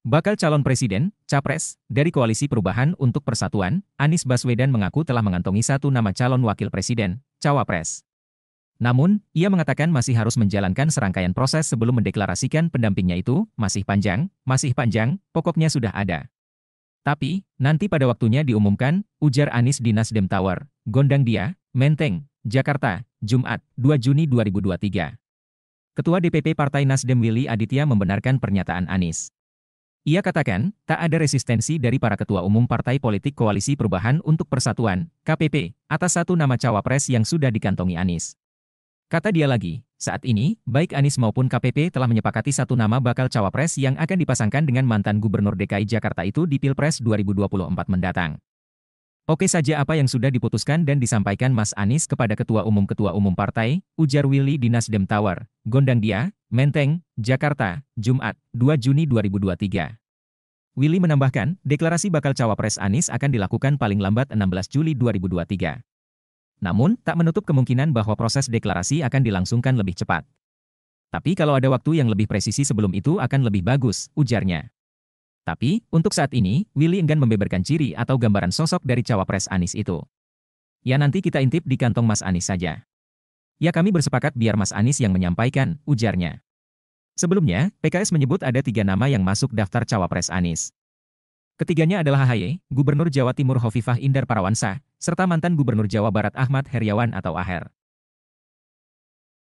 Bakal calon presiden, capres, dari Koalisi Perubahan untuk Persatuan, Anies Baswedan mengaku telah mengantongi satu nama calon wakil presiden, cawapres. Namun, ia mengatakan masih harus menjalankan serangkaian proses sebelum mendeklarasikan pendampingnya itu, masih panjang, masih panjang, pokoknya sudah ada. Tapi, nanti pada waktunya diumumkan, ujar Anies di Nasdem Tower, Gondang Dia, Menteng, Jakarta, Jumat, 2 Juni 2023. Ketua DPP Partai Nasdem Willy Aditya membenarkan pernyataan Anies. Ia katakan, tak ada resistensi dari para ketua umum partai politik Koalisi Perubahan untuk Persatuan, KPP, atas satu nama cawapres yang sudah dikantongi Anies. Kata dia lagi, saat ini, baik Anies maupun KPP telah menyepakati satu nama bakal cawapres yang akan dipasangkan dengan mantan Gubernur DKI Jakarta itu di Pilpres 2024 mendatang. Oke saja apa yang sudah diputuskan dan disampaikan Mas Anies kepada Ketua Umum Ketua Umum Partai, ujar Willy di Nasdem Tower. Gondang dia, Menteng, Jakarta, Jumat, 2 Juni 2023. Willy menambahkan, deklarasi bakal cawapres Anies akan dilakukan paling lambat 16 Juli 2023. Namun, tak menutup kemungkinan bahwa proses deklarasi akan dilangsungkan lebih cepat. Tapi kalau ada waktu yang lebih presisi sebelum itu akan lebih bagus, ujarnya. Tapi, untuk saat ini, Willy enggan membeberkan ciri atau gambaran sosok dari cawapres Anies itu. Ya nanti kita intip di kantong Mas Anies saja. Ya kami bersepakat biar Mas Anies yang menyampaikan, ujarnya. Sebelumnya, PKS menyebut ada tiga nama yang masuk daftar cawapres Anies. Ketiganya adalah AHY, Gubernur Jawa Timur Hovifah Indar Parawansa, serta mantan Gubernur Jawa Barat Ahmad Heriawan atau Aher.